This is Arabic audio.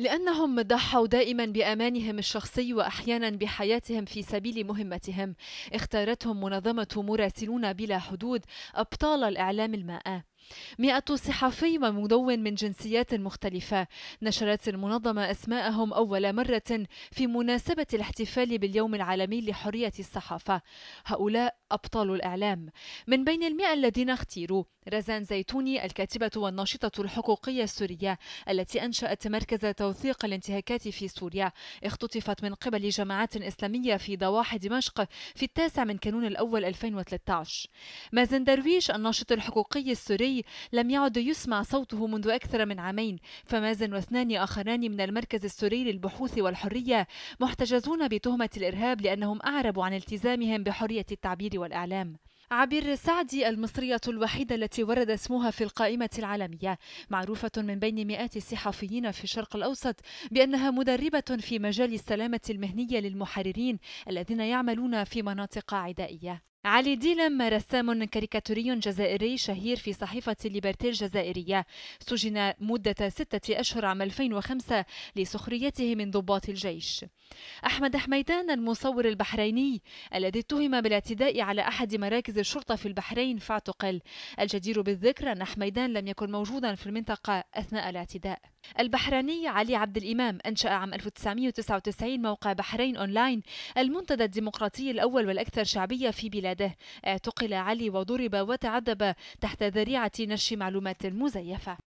لأنهم ضحوا دائما بأمانهم الشخصي وأحيانا بحياتهم في سبيل مهمتهم اختارتهم منظمة مراسلون بلا حدود أبطال الإعلام الماء مئة صحفي ومدون من جنسيات مختلفة نشرت المنظمة أسماءهم أول مرة في مناسبة الاحتفال باليوم العالمي لحرية الصحافة هؤلاء أبطال الإعلام من بين المئة الذين اختيروا رزان زيتوني الكاتبة والناشطة الحقوقية السورية التي أنشأت مركز توثيق الانتهاكات في سوريا اختطفت من قبل جماعات إسلامية في ضواحي دمشق في التاسع من كانون الأول 2013 مازن درويش الناشط الحقوقي السوري لم يعد يسمع صوته منذ أكثر من عامين فمازن واثنان آخران من المركز السوري للبحوث والحرية محتجزون بتهمة الإرهاب لأنهم أعربوا عن التزامهم بحرية التعبير والإعلام عبير سعدي المصرية الوحيدة التي ورد اسمها في القائمة العالمية معروفة من بين مئات الصحفيين في الشرق الأوسط بأنها مدربة في مجال السلامة المهنية للمحررين الذين يعملون في مناطق عدائية علي ديلم رسام كاريكاتوري جزائري شهير في صحيفة ليبرتي الجزائرية سجن مدة ستة أشهر عام 2005 لسخريته من ضباط الجيش أحمد حميدان المصور البحريني الذي اتهم بالاعتداء على أحد مراكز الشرطة في البحرين فاعتقل الجدير بالذكر أن حميدان لم يكن موجودا في المنطقة أثناء الاعتداء البحريني علي عبد الإمام أنشأ عام 1999 موقع بحرين أونلاين المنتدى الديمقراطي الأول والأكثر شعبية في بلاده اعتقل علي وضرب وتعذب تحت ذريعة نشر معلومات مزيفة